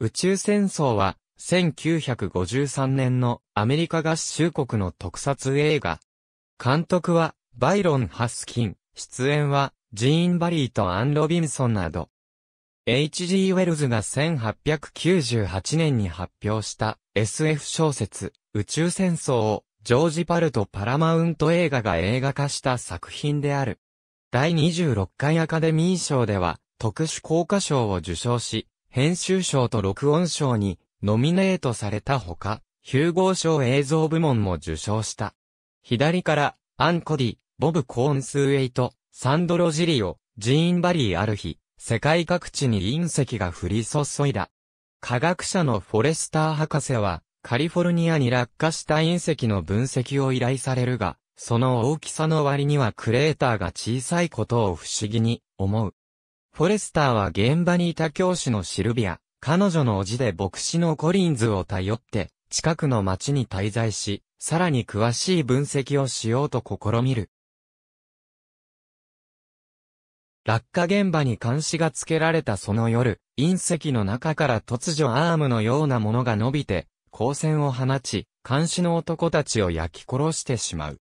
宇宙戦争は、1953年のアメリカ合衆国の特撮映画。監督は、バイロン・ハスキン、出演は、ジーン・バリーとアン・ロビンソンなど。H.G. ウェルズが1898年に発表した SF 小説、宇宙戦争を、ジョージ・パルとパラマウント映画が映画化した作品である。第26回アカデミー賞では、特殊効果賞を受賞し、編集賞と録音賞にノミネートされたほか、ヒューゴー賞映像部門も受賞した。左から、アンコディ、ボブ・コーンスウェイト、サンドロ・ジリオ、ジーン・バリー・アルヒ、世界各地に隕石が降り注いだ。科学者のフォレスター博士は、カリフォルニアに落下した隕石の分析を依頼されるが、その大きさの割にはクレーターが小さいことを不思議に思う。フォレスターは現場にいた教師のシルビア、彼女の叔父で牧師のコリンズを頼って、近くの町に滞在し、さらに詳しい分析をしようと試みる。落下現場に監視がつけられたその夜、隕石の中から突如アームのようなものが伸びて、光線を放ち、監視の男たちを焼き殺してしまう。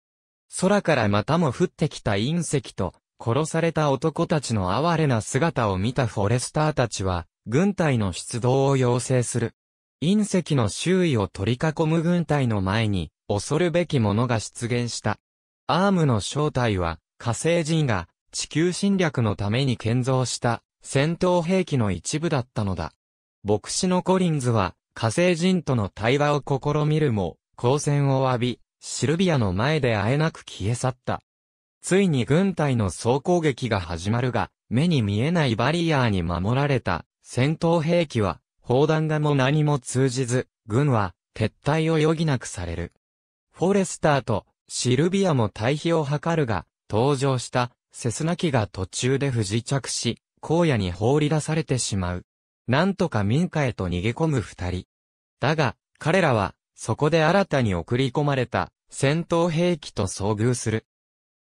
空からまたも降ってきた隕石と、殺された男たちの哀れな姿を見たフォレスターたちは、軍隊の出動を要請する。隕石の周囲を取り囲む軍隊の前に、恐るべきものが出現した。アームの正体は、火星人が地球侵略のために建造した戦闘兵器の一部だったのだ。牧師のコリンズは火星人との対話を試みるも、光線を浴び、シルビアの前で会えなく消え去った。ついに軍隊の総攻撃が始まるが、目に見えないバリアーに守られた戦闘兵器は、砲弾がも何も通じず、軍は撤退を余儀なくされる。フォレスターとシルビアも退避を図るが、登場したセスナ機が途中で不時着し、荒野に放り出されてしまう。なんとか民家へと逃げ込む二人。だが、彼らは、そこで新たに送り込まれた戦闘兵器と遭遇する。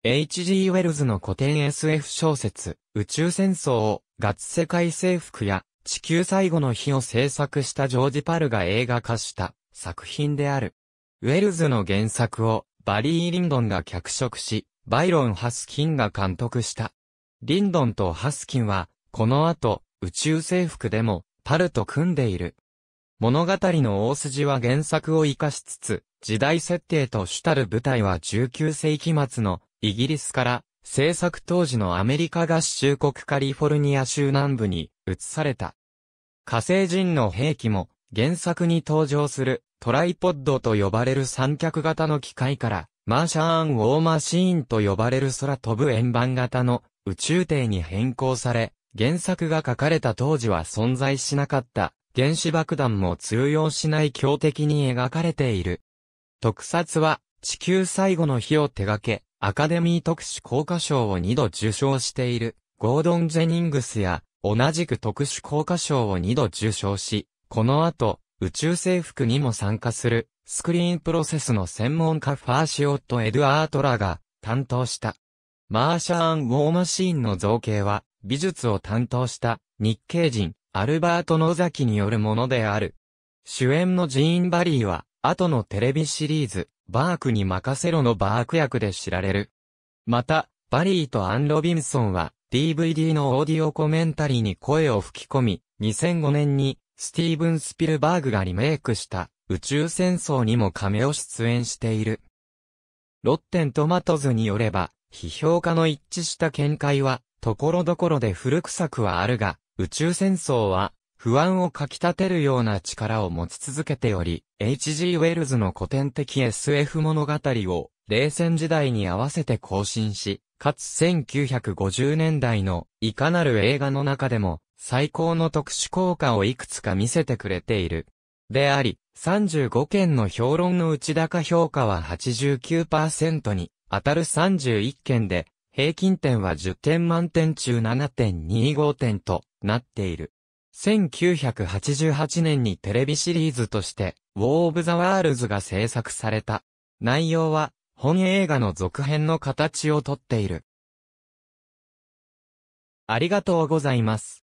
H.G. ウェルズの古典 SF 小説、宇宙戦争を、ガツ世界征服や、地球最後の日を制作したジョージ・パルが映画化した作品である。ウェルズの原作を、バリー・リンドンが脚色し、バイロン・ハスキンが監督した。リンドンとハスキンは、この後、宇宙征服でも、パルと組んでいる。物語の大筋は原作を活かしつつ、時代設定と主たる舞台は19世紀末のイギリスから制作当時のアメリカ合衆国カリフォルニア州南部に移された。火星人の兵器も原作に登場するトライポッドと呼ばれる三脚型の機械からマーシャーン・ウォーマシーンと呼ばれる空飛ぶ円盤型の宇宙艇に変更され、原作が書かれた当時は存在しなかった原子爆弾も通用しない強敵に描かれている。特撮は地球最後の日を手掛け、アカデミー特殊効果賞を2度受賞している、ゴードン・ジェニングスや、同じく特殊効果賞を2度受賞し、この後、宇宙征服にも参加する、スクリーンプロセスの専門家ファーシオット・エドアートラが、担当した。マーシャーン・ウォーマシーンの造形は、美術を担当した日系人、アルバート・ノザキによるものである。主演のジーン・バリーは、後のテレビシリーズ、バークに任せろのバーク役で知られる。また、バリーとアン・ロビンソンは DVD のオーディオコメンタリーに声を吹き込み、2005年にスティーブン・スピルバーグがリメイクした宇宙戦争にも亀を出演している。ロッテントマトズによれば、批評家の一致した見解は、ところどころで古臭くはあるが、宇宙戦争は不安をかき立てるような力を持ち続けており、H.G. ウェルズの古典的 SF 物語を冷戦時代に合わせて更新し、かつ1950年代のいかなる映画の中でも最高の特殊効果をいくつか見せてくれている。であり、35件の評論の内高評価は89%に当たる31件で、平均点は10点満点中7.25点となっている。1988年にテレビシリーズとして、ウォー・オブ・ザ・ワールズが制作された。内容は、本映画の続編の形をとっている。ありがとうございます。